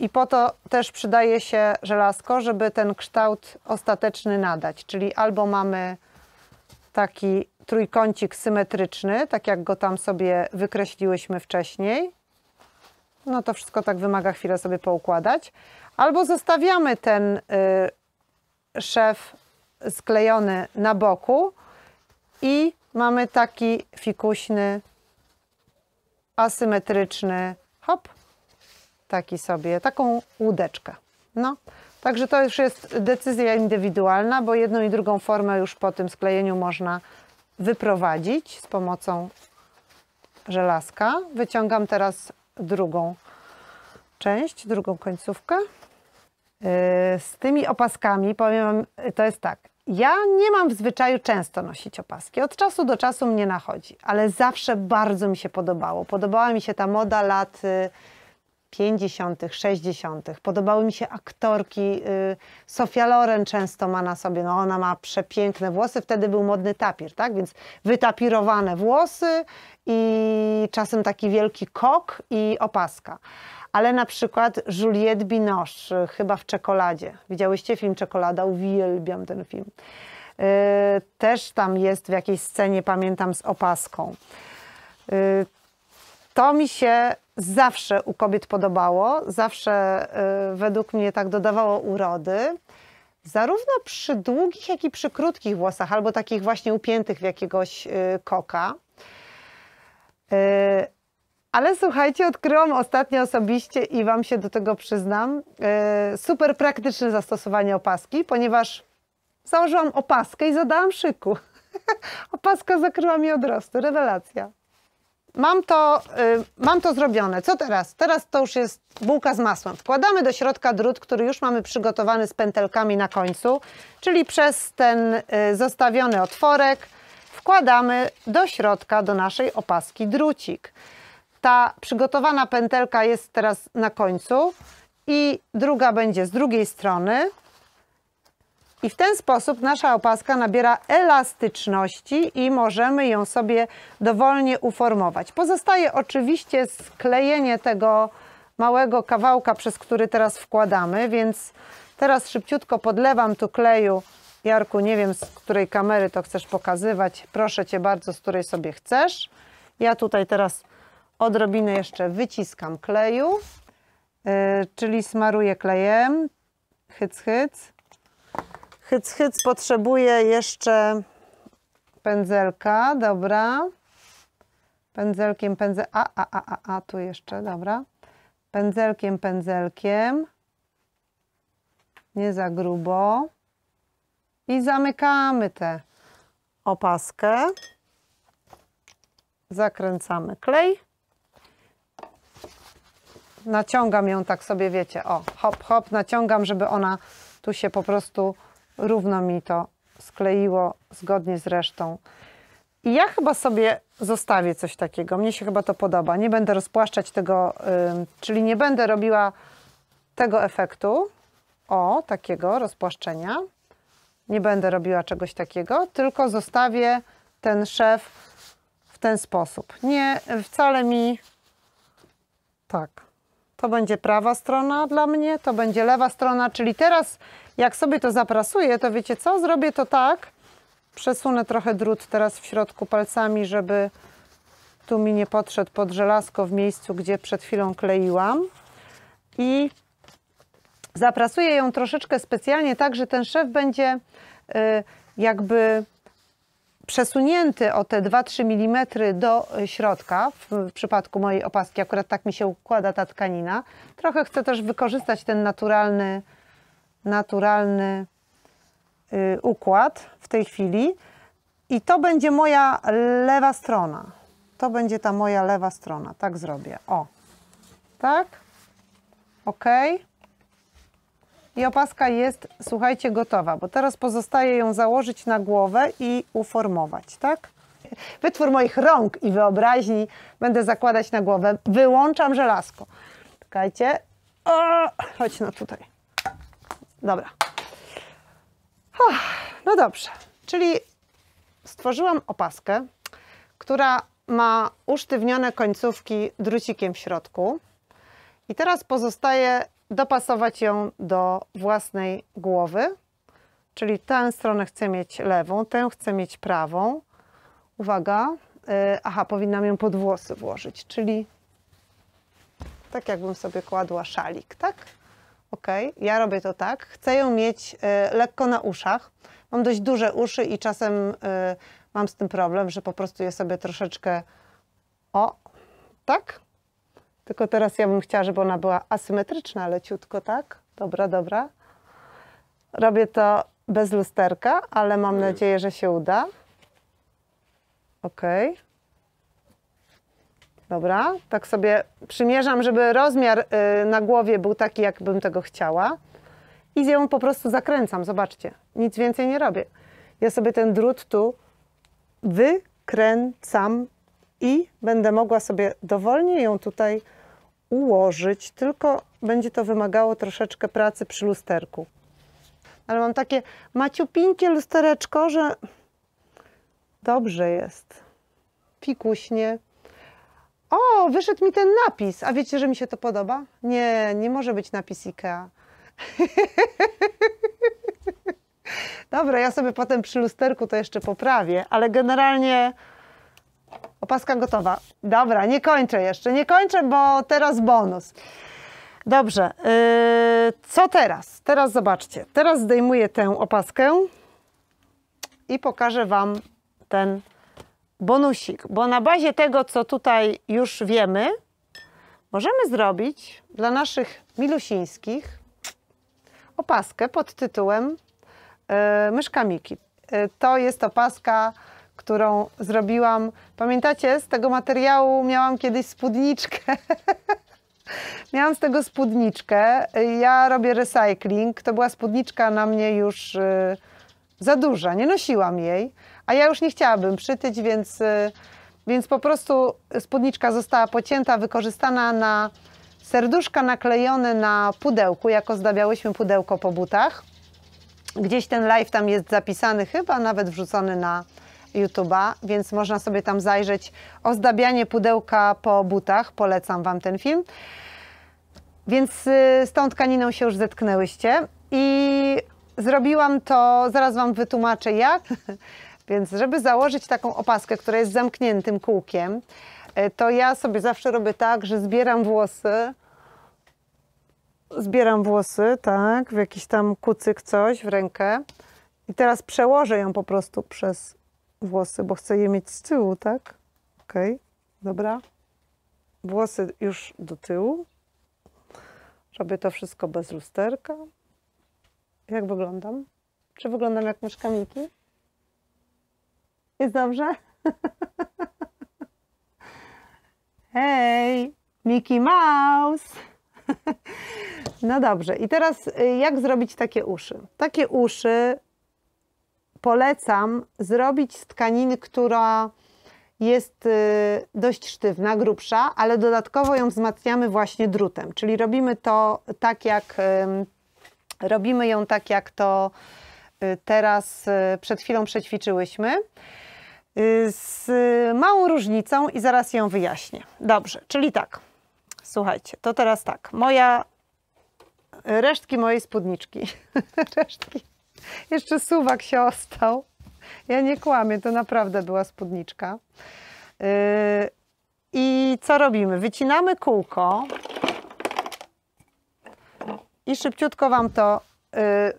i po to też przydaje się żelazko, żeby ten kształt ostateczny nadać. Czyli albo mamy taki trójkącik symetryczny, tak jak go tam sobie wykreśliłyśmy wcześniej, no to wszystko tak wymaga chwilę sobie poukładać. Albo zostawiamy ten y, szef sklejony na boku i mamy taki fikuśny, asymetryczny, hop, taki sobie, taką łódeczkę. No, także to już jest decyzja indywidualna, bo jedną i drugą formę już po tym sklejeniu można wyprowadzić z pomocą żelazka. Wyciągam teraz drugą część, drugą końcówkę. E, z tymi opaskami powiem, e, to jest tak. Ja nie mam w zwyczaju często nosić opaski. Od czasu do czasu mnie nachodzi, ale zawsze bardzo mi się podobało. Podobała mi się ta moda lat y, 50., 60. Podobały mi się aktorki. Y, Sofia Loren często ma na sobie, no ona ma przepiękne włosy, wtedy był modny tapir, tak? Więc wytapirowane włosy i czasem taki wielki kok i opaska. Ale na przykład Juliette Binoche, y, chyba w czekoladzie. Widziałyście film Czekolada? Uwielbiam ten film. Y, też tam jest w jakiejś scenie, pamiętam, z opaską to mi się zawsze u kobiet podobało, zawsze y, według mnie tak dodawało urody. Zarówno przy długich, jak i przy krótkich włosach, albo takich właśnie upiętych w jakiegoś y, koka. Y, ale słuchajcie, odkryłam ostatnio osobiście i Wam się do tego przyznam, super praktyczne zastosowanie opaski, ponieważ założyłam opaskę i zadałam szyku. Opaska zakryła mi odrosty, rewelacja. Mam to, y, mam to zrobione. Co teraz? Teraz to już jest bułka z masłem. Wkładamy do środka drut, który już mamy przygotowany z pętelkami na końcu, czyli przez ten y, zostawiony otworek wkładamy do środka, do naszej opaski drucik. Ta przygotowana pętelka jest teraz na końcu i druga będzie z drugiej strony. I w ten sposób nasza opaska nabiera elastyczności i możemy ją sobie dowolnie uformować. Pozostaje oczywiście sklejenie tego małego kawałka, przez który teraz wkładamy, więc teraz szybciutko podlewam tu kleju. Jarku, nie wiem z której kamery to chcesz pokazywać. Proszę Cię bardzo, z której sobie chcesz. Ja tutaj teraz odrobinę jeszcze wyciskam kleju, yy, czyli smaruję klejem. Hyc, hyc. Hyc, hyc potrzebuje jeszcze pędzelka, dobra. Pędzelkiem, pędzel, a, a, a, a, a, tu jeszcze, dobra. Pędzelkiem, pędzelkiem. Nie za grubo. I zamykamy tę opaskę. Zakręcamy klej. Naciągam ją tak sobie, wiecie, o, hop, hop, naciągam, żeby ona tu się po prostu równo mi to skleiło zgodnie z resztą. I ja chyba sobie zostawię coś takiego. Mnie się chyba to podoba. Nie będę rozpłaszczać tego, yy, czyli nie będę robiła tego efektu, o, takiego rozpłaszczenia. Nie będę robiła czegoś takiego, tylko zostawię ten szef w ten sposób. Nie, wcale mi tak to będzie prawa strona dla mnie, to będzie lewa strona, czyli teraz jak sobie to zaprasuję, to wiecie co, zrobię to tak, przesunę trochę drut teraz w środku palcami, żeby tu mi nie podszedł pod żelazko w miejscu, gdzie przed chwilą kleiłam i zaprasuję ją troszeczkę specjalnie tak, że ten szef będzie y, jakby przesunięty o te 2-3 mm do środka, w przypadku mojej opaski akurat tak mi się układa ta tkanina. Trochę chcę też wykorzystać ten naturalny, naturalny y, układ w tej chwili. I to będzie moja lewa strona. To będzie ta moja lewa strona. Tak zrobię. O. Tak? Okej. Okay i opaska jest, słuchajcie, gotowa, bo teraz pozostaje ją założyć na głowę i uformować, tak? Wytwór moich rąk i wyobraźni będę zakładać na głowę. Wyłączam żelazko. Czekajcie. O, chodź no tutaj. Dobra. No dobrze, czyli stworzyłam opaskę, która ma usztywnione końcówki drucikiem w środku. I teraz pozostaje dopasować ją do własnej głowy, czyli tę stronę chcę mieć lewą, tę chcę mieć prawą. Uwaga, y, aha, powinnam ją pod włosy włożyć, czyli tak jakbym sobie kładła szalik, tak? Ok, ja robię to tak. Chcę ją mieć y, lekko na uszach. Mam dość duże uszy i czasem y, mam z tym problem, że po prostu je sobie troszeczkę o, tak? Tylko teraz ja bym chciała, żeby ona była asymetryczna leciutko, tak? Dobra, dobra. Robię to bez lusterka, ale mam nadzieję, że się uda. Ok. Dobra, tak sobie przymierzam, żeby rozmiar y, na głowie był taki, jakbym tego chciała. I ją po prostu zakręcam, zobaczcie. Nic więcej nie robię. Ja sobie ten drut tu wykręcam i będę mogła sobie dowolnie ją tutaj ułożyć, tylko będzie to wymagało troszeczkę pracy przy lusterku. Ale mam takie maciupinkie lustereczko, że dobrze jest. Pikuśnie. O, wyszedł mi ten napis. A wiecie, że mi się to podoba? Nie, nie może być napis IKEA. Dobra, ja sobie potem przy lusterku to jeszcze poprawię, ale generalnie Opaska gotowa. Dobra, nie kończę jeszcze, nie kończę, bo teraz bonus. Dobrze, yy, co teraz? Teraz zobaczcie. Teraz zdejmuję tę opaskę i pokażę Wam ten bonusik, bo na bazie tego, co tutaj już wiemy, możemy zrobić dla naszych milusińskich opaskę pod tytułem yy, Myszka Miki. Yy, to jest opaska którą zrobiłam. Pamiętacie, z tego materiału miałam kiedyś spódniczkę. miałam z tego spódniczkę. Ja robię recycling. To była spódniczka na mnie już y, za duża, nie nosiłam jej, a ja już nie chciałabym przytyć, więc, y, więc po prostu spódniczka została pocięta, wykorzystana na serduszka naklejone na pudełku, jak ozdabiałyśmy pudełko po butach. Gdzieś ten live tam jest zapisany, chyba nawet wrzucony na, YouTube'a, więc można sobie tam zajrzeć. Ozdabianie pudełka po butach, polecam Wam ten film. Więc y, z tą tkaniną się już zetknęłyście i zrobiłam to, zaraz Wam wytłumaczę jak. Więc żeby założyć taką opaskę, która jest zamkniętym kółkiem, y, to ja sobie zawsze robię tak, że zbieram włosy, zbieram włosy, tak, w jakiś tam kucyk coś w rękę i teraz przełożę ją po prostu przez włosy, bo chcę je mieć z tyłu, tak? Ok, dobra. Włosy już do tyłu. Robię to wszystko bez lusterka. Jak wyglądam? Czy wyglądam jak myszka Miki? Jest dobrze? Hej, Mickey Mouse! No dobrze, i teraz y, jak zrobić takie uszy? Takie uszy polecam zrobić z tkaniny, która jest y, dość sztywna, grubsza, ale dodatkowo ją wzmacniamy właśnie drutem, czyli robimy to tak jak robimy ją tak jak to y, teraz y, przed chwilą przećwiczyłyśmy z małą różnicą i zaraz ją wyjaśnię. Dobrze, czyli tak. Słuchajcie, to teraz tak. Moja resztki mojej spódniczki. resztki jeszcze suwak się ostał. Ja nie kłamię, to naprawdę była spódniczka. Y, I co robimy? Wycinamy kółko i szybciutko Wam to...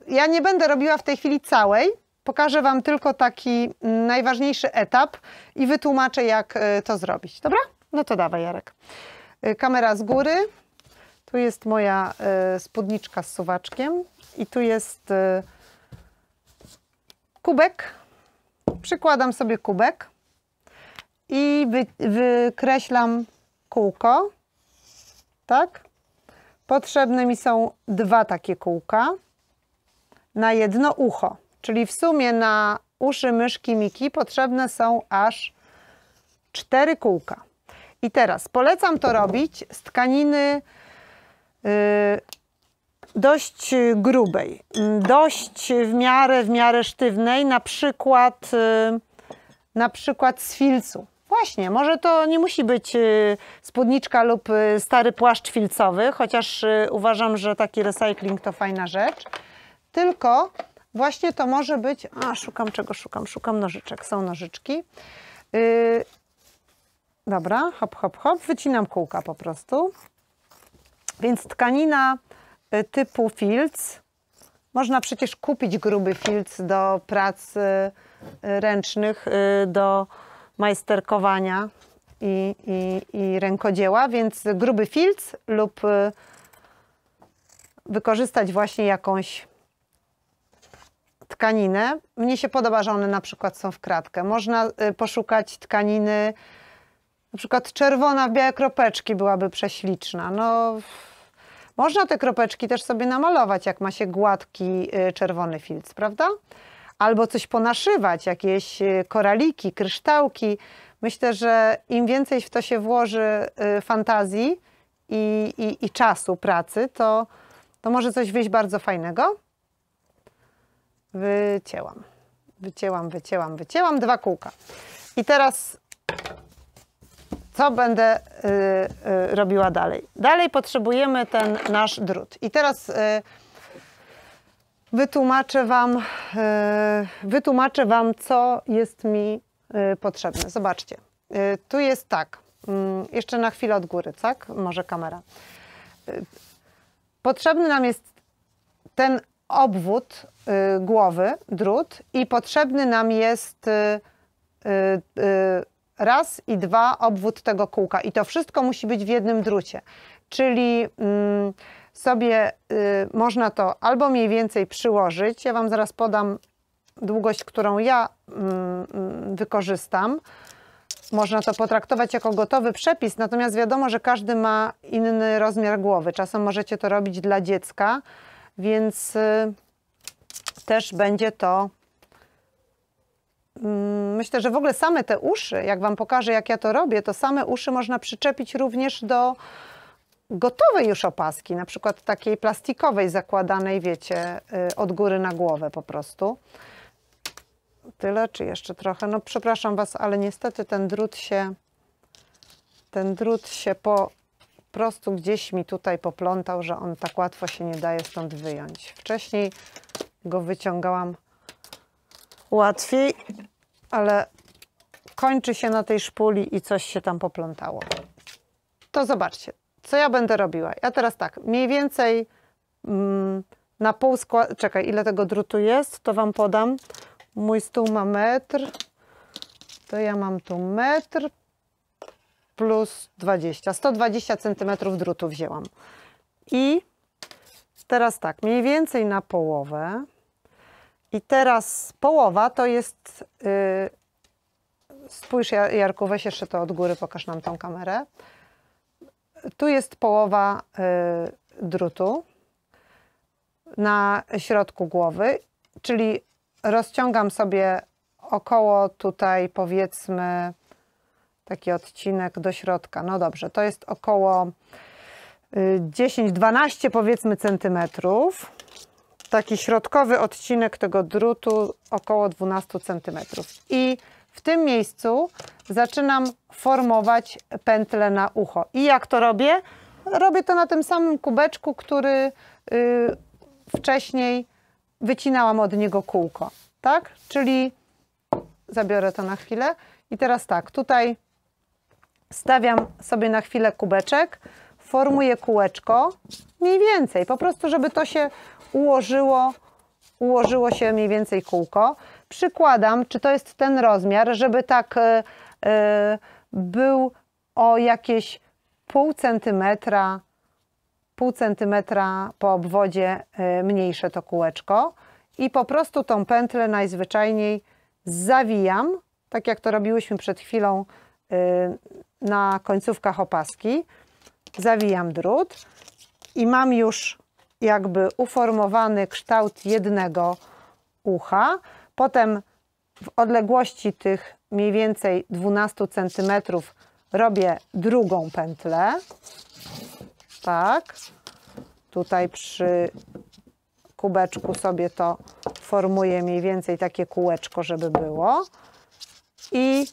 Y, ja nie będę robiła w tej chwili całej, pokażę Wam tylko taki najważniejszy etap i wytłumaczę, jak y, to zrobić. Dobra? No to dawaj, Jarek. Kamera z góry. Tu jest moja spódniczka z suwaczkiem i tu jest kubek, przykładam sobie kubek i wy, wykreślam kółko, tak? Potrzebne mi są dwa takie kółka na jedno ucho, czyli w sumie na uszy myszki Miki potrzebne są aż cztery kółka. I teraz polecam to robić z tkaniny yy, dość y, grubej, mm, dość w miarę, w miarę sztywnej, na przykład, y, na przykład z filcu. Właśnie, może to nie musi być y, spódniczka lub stary płaszcz filcowy, chociaż uważam, że taki recycling to fajna rzecz. Tylko właśnie to może być. A, szukam czego szukam? Szukam nożyczek, są nożyczki. dobra, hop, hop, hop, wycinam kółka po prostu. Więc tkanina E, typu filc. Można przecież kupić gruby filc do prac e, ręcznych, e, do majsterkowania i, i, i rękodzieła, więc gruby filc lub wykorzystać właśnie jakąś tkaninę. Mnie się podoba, że one na przykład są w kratkę. Można poszukać tkaniny, na przykład czerwona w białe kropeczki byłaby prześliczna. No, można te kropeczki też sobie namalować, jak ma się gładki y, czerwony filc, prawda? Albo coś ponaszywać, jakieś y, koraliki, kryształki. Myślę, że im więcej w to się włoży y, fantazji i, i, i czasu pracy, to, to może coś wyjść bardzo fajnego. Wycięłam, wycięłam, wycięłam, wycięłam dwa kółka. I teraz co będę y, y, robiła dalej. Dalej potrzebujemy ten nasz drut. I teraz y, wytłumaczę Wam, y, wytłumaczę Wam, co jest mi y, potrzebne. Zobaczcie, y, tu jest tak, mm, jeszcze na chwilę od góry, tak? Może kamera. Potrzebny nam jest ten obwód głowy, drut i potrzebny nam jest Raz i dwa obwód tego kółka. I to wszystko musi być w jednym drucie. Czyli mm, sobie y, można to albo mniej więcej przyłożyć. Ja Wam zaraz podam długość, którą ja mm, mm wykorzystam. Można to potraktować jako gotowy przepis, natomiast wiadomo, że każdy ma inny rozmiar głowy. Czasem możecie to robić dla dziecka, więc y, też będzie to Mm, myślę, że w ogóle same te uszy, jak Wam pokażę, jak ja to robię, to same uszy można przyczepić również do gotowej już opaski, na przykład takiej plastikowej zakładanej, wiecie, y, od góry na głowę po prostu. Tyle, czy jeszcze trochę? No przepraszam Was, ale niestety ten drut się, ten drut się po prostu gdzieś mi tutaj poplątał, że on tak łatwo się nie daje stąd wyjąć. Wcześniej go wyciągałam łatwiej, ale kończy się na tej szpuli i coś się tam poplątało. To zobaczcie, co ja będę robiła. Ja teraz tak, mniej więcej mm, na pół skład... Czekaj, ile tego drutu jest, to Wam podam. Mój stół ma metr, to ja mam tu metr plus 20, 120 cm drutu wzięłam. I teraz tak, mniej więcej na połowę i teraz połowa to jest... Yy, spójrz Jarku, weź jeszcze to od góry, pokaż nam tą kamerę. Tu jest połowa yy, drutu na środku głowy, czyli rozciągam sobie około tutaj powiedzmy taki odcinek do środka. No dobrze, to jest około 10-12 y, powiedzmy centymetrów taki środkowy odcinek tego drutu około 12 cm. I w tym miejscu zaczynam formować pętlę na ucho. I jak to robię? Robię to na tym samym kubeczku, który y, wcześniej wycinałam od niego kółko. Tak? Czyli zabiorę to na chwilę. I teraz tak, tutaj stawiam sobie na chwilę kubeczek formuję kółeczko mniej więcej, po prostu żeby to się ułożyło, ułożyło się mniej więcej kółko. Przykładam, czy to jest ten rozmiar, żeby tak e, e, był o jakieś pół centymetra, pół centymetra po obwodzie e, mniejsze to kółeczko i po prostu tą pętlę najzwyczajniej zawijam, tak jak to robiłyśmy przed chwilą na końcówkach opaski zawijam drut i mam już jakby uformowany kształt jednego ucha. Potem w odległości tych mniej więcej 12 cm robię drugą pętlę. Tak. Tutaj przy kubeczku sobie to formuję mniej więcej takie kółeczko, żeby było. I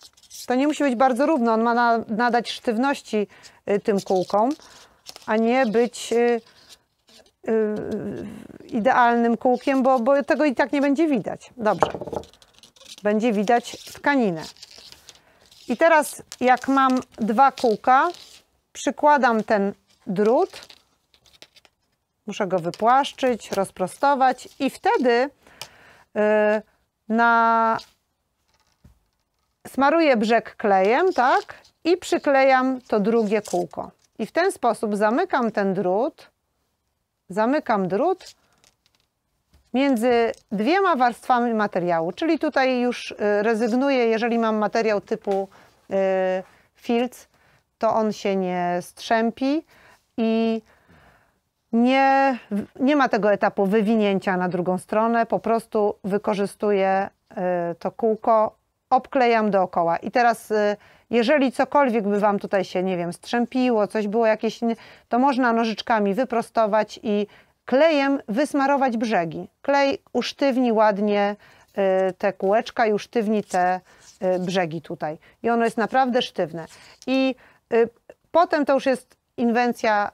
to nie musi być bardzo równo, on ma na, nadać sztywności y, tym kółkom, a nie być y, y, idealnym kółkiem, bo, bo tego i tak nie będzie widać. Dobrze. Będzie widać tkaninę. I teraz jak mam dwa kółka, przykładam ten drut, muszę go wypłaszczyć, rozprostować i wtedy na smaruję brzeg klejem, tak? I przyklejam to drugie kółko. I w ten sposób zamykam ten drut, zamykam drut między dwiema warstwami materiału, czyli tutaj już y, rezygnuję, jeżeli mam materiał typu y, filc, to on się nie strzępi i nie, nie ma tego etapu wywinięcia na drugą stronę, po prostu wykorzystuję y, to kółko obklejam dookoła. I teraz, y, jeżeli cokolwiek by Wam tutaj się, nie wiem, strzępiło, coś było jakieś, to można nożyczkami wyprostować i klejem wysmarować brzegi. Klej usztywni ładnie y, te kółeczka i usztywni te y, brzegi tutaj. I ono jest naprawdę sztywne. I potem to już jest inwencja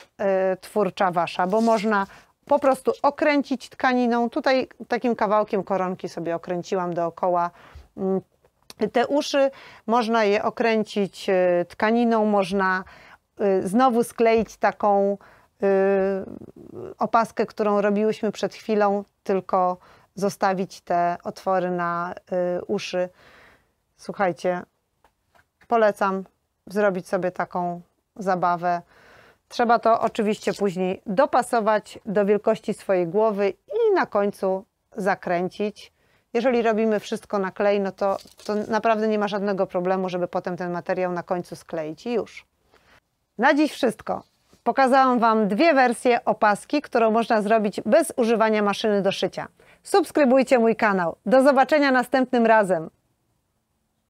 twórcza Wasza, bo można po prostu okręcić tkaniną. Tutaj takim kawałkiem koronki sobie okręciłam dookoła mm, te uszy można je okręcić e, tkaniną, można e, znowu skleić taką e, opaskę, którą robiłyśmy przed chwilą, tylko zostawić te otwory na uszy. Słuchajcie, polecam zrobić sobie taką zabawę. Trzeba to oczywiście później dopasować do wielkości swojej głowy i na końcu zakręcić. Jeżeli robimy wszystko na klej, no to, to naprawdę nie ma żadnego problemu, żeby potem ten materiał na końcu skleić i już. Na dziś wszystko. Pokazałam Wam dwie wersje opaski, którą można zrobić bez używania maszyny do szycia. Subskrybujcie mój kanał. Do zobaczenia następnym razem.